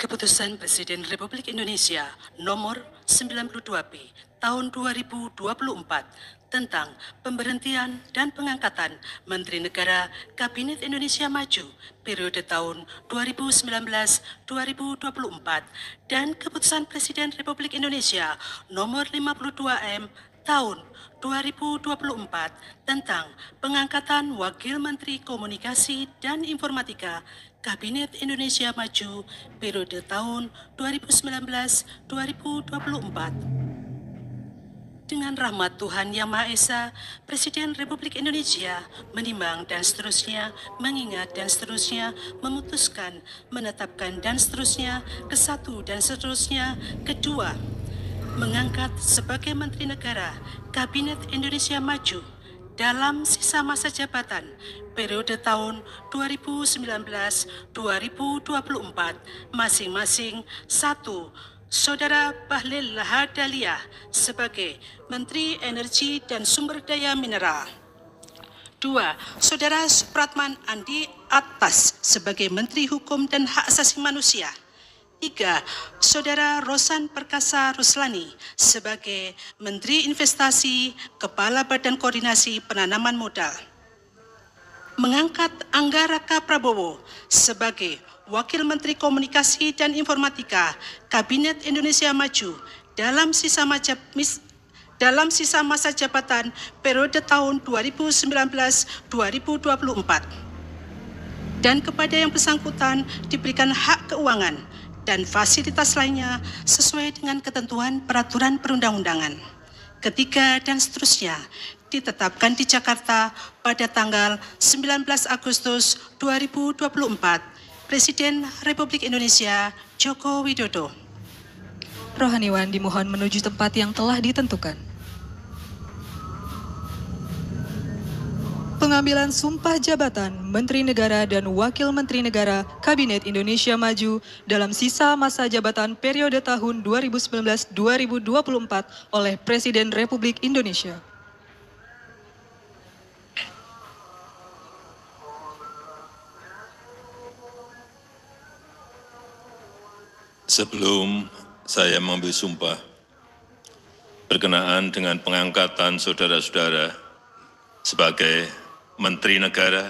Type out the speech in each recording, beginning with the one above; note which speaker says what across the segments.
Speaker 1: Keputusan Presiden Republik Indonesia nomor 92B tahun 2024 tentang pemberhentian dan pengangkatan Menteri Negara Kabinet Indonesia Maju periode tahun 2019-2024 dan Keputusan Presiden Republik Indonesia nomor 52M tahun 2024 tentang pengangkatan Wakil Menteri Komunikasi dan Informatika Kabinet Indonesia Maju periode tahun 2019-2024. Dengan rahmat Tuhan Yang Maha Esa, Presiden Republik Indonesia menimbang dan seterusnya, mengingat dan seterusnya, memutuskan, menetapkan dan seterusnya, ke satu dan seterusnya, kedua, mengangkat sebagai Menteri Negara Kabinet Indonesia Maju dalam sisa masa jabatan periode tahun 2019-2024 masing-masing satu Saudara Bahlil Lahadalia sebagai Menteri Energi dan Sumber Daya Mineral. dua Saudara Supratman Andi Atas sebagai Menteri Hukum dan Hak Asasi Manusia. 3. Saudara Rosan Perkasa Ruslani sebagai Menteri Investasi, Kepala Badan Koordinasi Penanaman Modal. Mengangkat Angga Raka Prabowo sebagai Wakil Menteri Komunikasi dan Informatika Kabinet Indonesia Maju dalam sisa masa dalam sisa masa jabatan periode tahun 2019-2024 dan kepada yang bersangkutan diberikan hak keuangan dan fasilitas lainnya sesuai dengan ketentuan peraturan perundang-undangan. Ketiga dan seterusnya ditetapkan di Jakarta pada tanggal 19 Agustus 2024 Presiden Republik Indonesia Joko Widodo.
Speaker 2: Rohaniwan dimohon menuju tempat yang telah ditentukan. pengambilan sumpah jabatan Menteri Negara dan Wakil Menteri Negara Kabinet Indonesia Maju dalam sisa masa jabatan periode tahun 2019-2024 oleh Presiden Republik Indonesia.
Speaker 3: Sebelum saya mengambil sumpah berkenaan dengan pengangkatan saudara-saudara sebagai Menteri Negara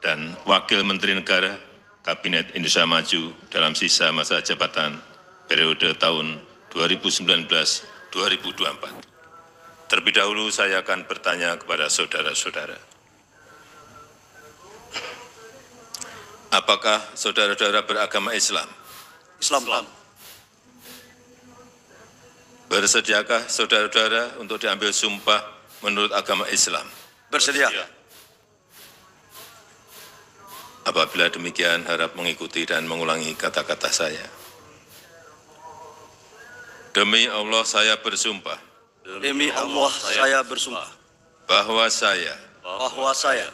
Speaker 3: dan Wakil Menteri Negara Kabinet Indonesia Maju dalam sisa masa jabatan periode tahun 2019-2024. Terlebih dahulu saya akan bertanya kepada saudara-saudara. Apakah saudara-saudara beragama Islam? Islam. Islam. Bersediakah saudara-saudara untuk diambil sumpah menurut agama Islam? Bersedia. Bersedia. Apabila demikian harap mengikuti dan mengulangi kata-kata saya. Demi Allah saya bersumpah. Demi Allah saya bersumpah. Bahwa saya. Bahwa saya.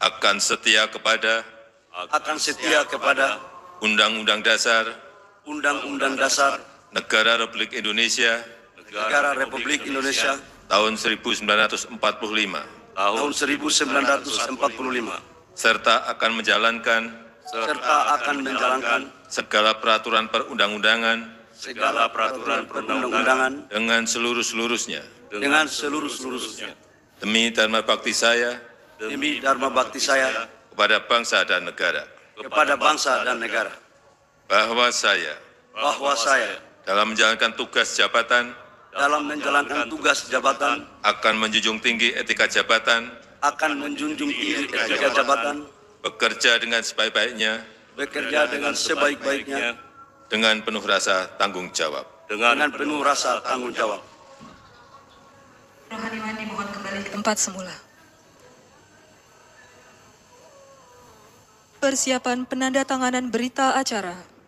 Speaker 3: Akan setia kepada. Akan setia kepada. Undang-Undang Dasar. Undang-Undang Dasar. Negara Republik Indonesia. Negara Republik Indonesia. Tahun 1945. Tahun 1945 serta akan menjalankan serta akan menjalankan segala peraturan perundang-undangan segala peraturan perundang-undangan dengan seluruh-seluruhnya dengan seluruh-seluruhnya demi dharma bakti saya demi dharma bakti saya kepada bangsa dan negara kepada bangsa dan negara bahwa saya bahwa saya dalam menjalankan tugas jabatan dalam menjalankan tugas jabatan akan menjunjung tinggi etika jabatan akan menjunjung tinggi derajat jabatan, bekerja dengan sebaik-baiknya, bekerja dengan sebaik-baiknya, dengan penuh rasa tanggung jawab, dengan penuh rasa tanggung jawab.
Speaker 2: rohaniwan mohon kembali ke tempat semula. Persiapan penanda tanganan berita acara.